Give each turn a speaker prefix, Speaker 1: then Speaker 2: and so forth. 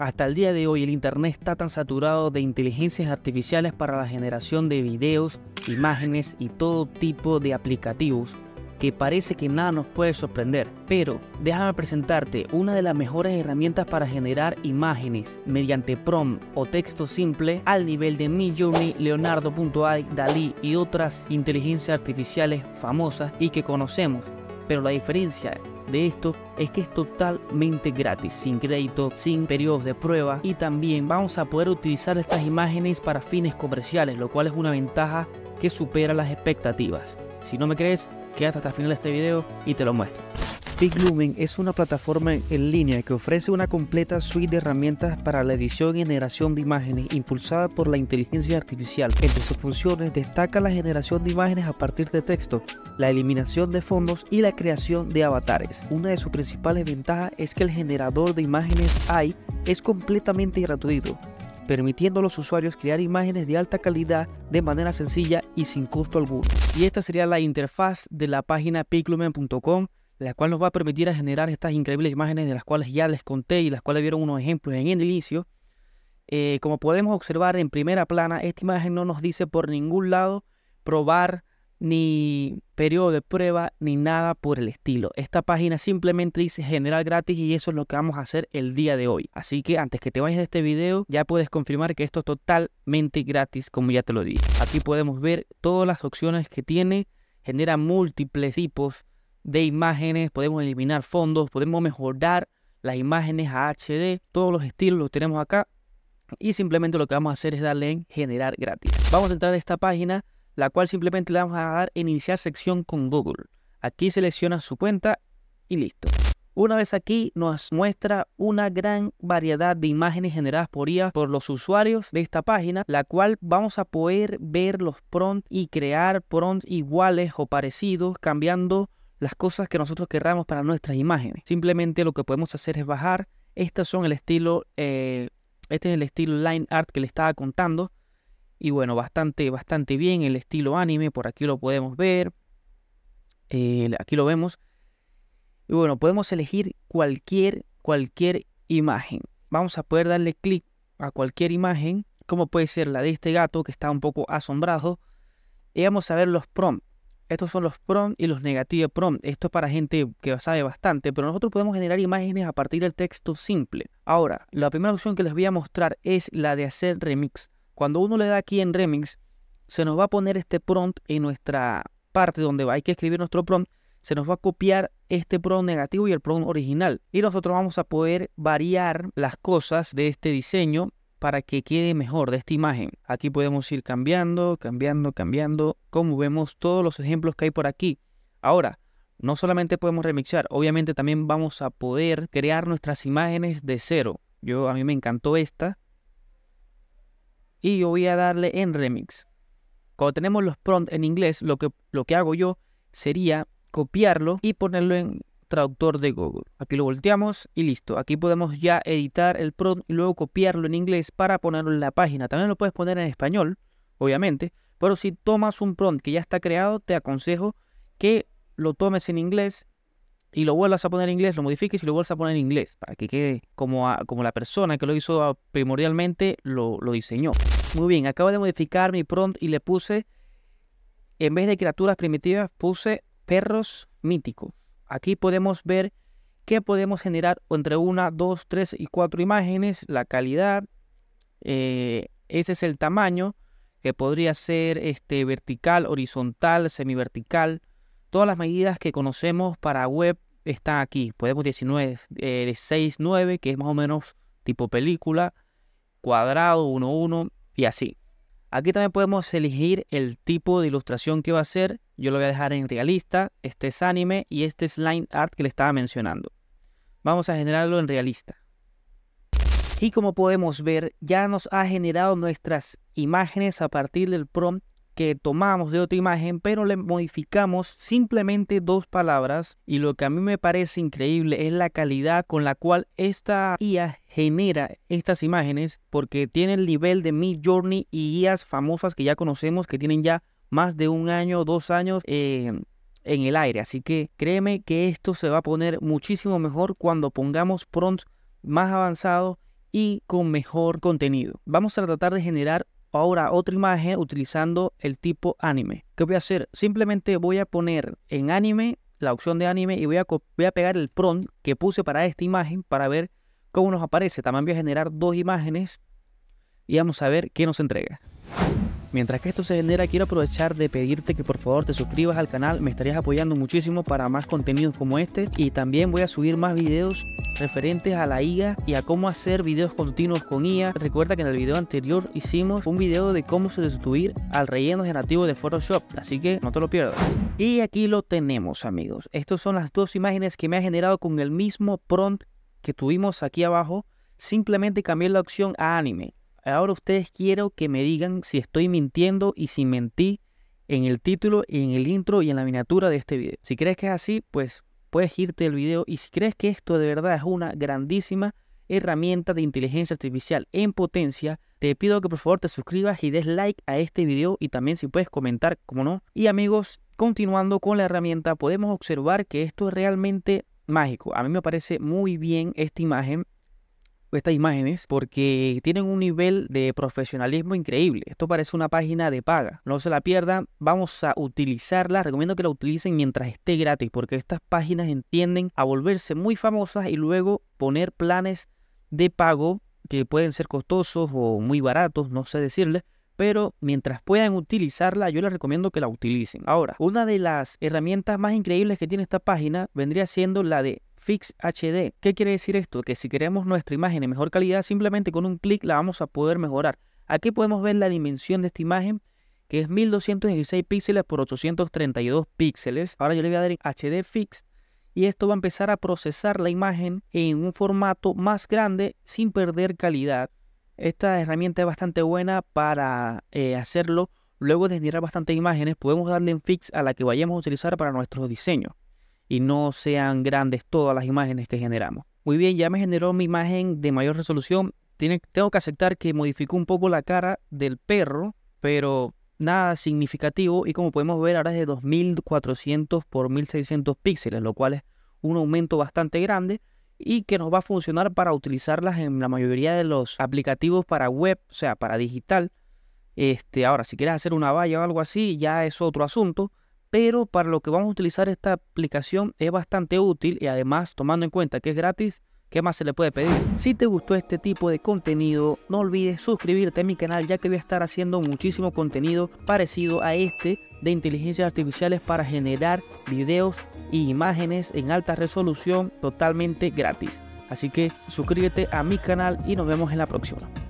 Speaker 1: Hasta el día de hoy el Internet está tan saturado de inteligencias artificiales para la generación de videos, imágenes y todo tipo de aplicativos que parece que nada nos puede sorprender. Pero déjame presentarte una de las mejores herramientas para generar imágenes mediante prompt o texto simple al nivel de Midjourney, Leonardo.ai, Dalí y otras inteligencias artificiales famosas y que conocemos. Pero la diferencia de esto es que es totalmente gratis, sin crédito, sin periodos de prueba y también vamos a poder utilizar estas imágenes para fines comerciales, lo cual es una ventaja que supera las expectativas. Si no me crees, quédate hasta el final de este video y te lo muestro. Piglumen es una plataforma en línea que ofrece una completa suite de herramientas para la edición y generación de imágenes impulsada por la inteligencia artificial. Entre sus funciones destaca la generación de imágenes a partir de texto, la eliminación de fondos y la creación de avatares. Una de sus principales ventajas es que el generador de imágenes AI es completamente gratuito, permitiendo a los usuarios crear imágenes de alta calidad de manera sencilla y sin costo alguno. Y esta sería la interfaz de la página piclumen.com la cual nos va a permitir a generar estas increíbles imágenes de las cuales ya les conté y las cuales vieron unos ejemplos en el inicio. Eh, como podemos observar en primera plana, esta imagen no nos dice por ningún lado probar ni periodo de prueba ni nada por el estilo. Esta página simplemente dice generar gratis y eso es lo que vamos a hacer el día de hoy. Así que antes que te vayas de este video ya puedes confirmar que esto es totalmente gratis como ya te lo dije. Aquí podemos ver todas las opciones que tiene, genera múltiples tipos de imágenes, podemos eliminar fondos, podemos mejorar las imágenes a HD, todos los estilos los tenemos acá y simplemente lo que vamos a hacer es darle en generar gratis. Vamos a entrar a esta página, la cual simplemente le vamos a dar iniciar sección con Google. Aquí selecciona su cuenta y listo. Una vez aquí nos muestra una gran variedad de imágenes generadas por IA por los usuarios de esta página, la cual vamos a poder ver los prompts y crear prompts iguales o parecidos cambiando las cosas que nosotros querramos para nuestras imágenes. Simplemente lo que podemos hacer es bajar. Estas son el estilo, eh, este es el estilo line art que le estaba contando. Y bueno, bastante, bastante bien el estilo anime. Por aquí lo podemos ver. aquí lo vemos. Y bueno, podemos elegir cualquier, cualquier imagen. Vamos a poder darle clic a cualquier imagen, como puede ser la de este gato que está un poco asombrado. Y vamos a ver los prompts. Estos son los prompt y los negative prompt. Esto es para gente que sabe bastante, pero nosotros podemos generar imágenes a partir del texto simple. Ahora, la primera opción que les voy a mostrar es la de hacer remix. Cuando uno le da aquí en remix, se nos va a poner este prompt en nuestra parte donde hay que escribir nuestro prompt. Se nos va a copiar este prompt negativo y el prompt original. Y nosotros vamos a poder variar las cosas de este diseño para que quede mejor de esta imagen. Aquí podemos ir cambiando, cambiando, cambiando, como vemos todos los ejemplos que hay por aquí. Ahora, no solamente podemos remixar, obviamente también vamos a poder crear nuestras imágenes de cero. Yo a mí me encantó esta y yo voy a darle en remix. Cuando tenemos los prompts en inglés, lo que, lo que hago yo sería copiarlo y ponerlo en traductor de Google. Aquí lo volteamos y listo. Aquí podemos ya editar el prompt y luego copiarlo en inglés para ponerlo en la página. También lo puedes poner en español, obviamente, pero si tomas un prompt que ya está creado, te aconsejo que lo tomes en inglés y lo vuelvas a poner en inglés, lo modifiques y lo vuelvas a poner en inglés, para que quede como, como la persona que lo hizo primordialmente lo, lo diseñó. Muy bien, acabo de modificar mi prompt y le puse, en vez de criaturas primitivas, puse perros míticos. Aquí podemos ver que podemos generar entre una, dos, tres y cuatro imágenes, la calidad, eh, ese es el tamaño, que podría ser este, vertical, horizontal, semi vertical. Todas las medidas que conocemos para web están aquí. Podemos 19, 6, 9, que es más o menos tipo película, cuadrado, 1, 1 y así. Aquí también podemos elegir el tipo de ilustración que va a ser. Yo lo voy a dejar en realista. Este es anime y este es line art que le estaba mencionando. Vamos a generarlo en realista. Y como podemos ver, ya nos ha generado nuestras imágenes a partir del prompt que tomamos de otra imagen, pero le modificamos simplemente dos palabras y lo que a mí me parece increíble es la calidad con la cual esta IA genera estas imágenes porque tiene el nivel de Mid Journey y guías famosas que ya conocemos que tienen ya más de un año, dos años eh, en el aire. Así que créeme que esto se va a poner muchísimo mejor cuando pongamos prompts más avanzados y con mejor contenido. Vamos a tratar de generar ahora otra imagen utilizando el tipo anime. ¿Qué voy a hacer? Simplemente voy a poner en anime la opción de anime y voy a, pegar el prompt que puse para esta imagen para ver cómo nos aparece. También voy a generar dos imágenes y vamos a ver qué nos entrega. Mientras que esto se genera, quiero aprovechar de pedirte que por favor te suscribas al canal, me estarías apoyando muchísimo para más contenidos como este y también voy a subir más videos referentes a la IA y a cómo hacer videos continuos con IA. Recuerda que en el video anterior hicimos un video de cómo se sustituir al relleno generativo de Photoshop, así que no te lo pierdas. Y aquí lo tenemos amigos, estas son las dos imágenes que me ha generado con el mismo prompt que tuvimos aquí abajo, simplemente cambié la opción a anime. Ahora ustedes quiero que me digan si estoy mintiendo y si mentí en el título y en el intro y en la miniatura de este video. Si crees que es así, pues puedes irte del video y si crees que esto de verdad es una grandísima herramienta de inteligencia artificial en potencia, te pido que por favor te suscribas y des like a este video y también si puedes comentar, como no. Y amigos, continuando con la herramienta, podemos observar que esto es realmente mágico. A mí me parece muy bien esta imagen estas imágenes porque tienen un nivel de profesionalismo increíble. Esto parece una página de paga. No se la pierdan, vamos a utilizarla. Recomiendo que la utilicen mientras esté gratis porque estas páginas entienden a volverse muy famosas y luego poner planes de pago que pueden ser costosos o muy baratos, no sé decirles, pero mientras puedan utilizarla, yo les recomiendo que la utilicen. Ahora, una de las herramientas más increíbles que tiene esta página vendría siendo la de Fix HD. ¿Qué quiere decir esto? Que si queremos nuestra imagen en mejor calidad, simplemente con un clic la vamos a poder mejorar. Aquí podemos ver la dimensión de esta imagen, que es 1216 píxeles por 832 píxeles. Ahora yo le voy a dar en HD Fix y esto va a empezar a procesar la imagen en un formato más grande sin perder calidad. Esta herramienta es bastante buena para eh, hacerlo. Luego de generar bastantes imágenes, podemos darle en fix a la que vayamos a utilizar para nuestro diseño y no sean grandes todas las imágenes que generamos. Muy bien, ya me generó mi imagen de mayor resolución. tengo que aceptar que modificó un poco la cara del perro, pero nada significativo y como podemos ver ahora es de 2400 por 1600 píxeles, lo cual es un aumento bastante grande y que nos va a funcionar para utilizarlas en la mayoría de los aplicativos para web, o sea, para digital. Este, ahora, si quieres hacer una valla o algo así, ya es otro asunto, pero para lo que vamos a utilizar esta aplicación es bastante útil y además tomando en cuenta que es gratis, ¿qué más se le puede pedir? Si te gustó este tipo de contenido, no olvides suscribirte a mi canal ya que voy a estar haciendo muchísimo contenido parecido a este de inteligencias artificiales para generar videos e imágenes en alta resolución totalmente gratis. Así que suscríbete a mi canal y nos vemos en la próxima.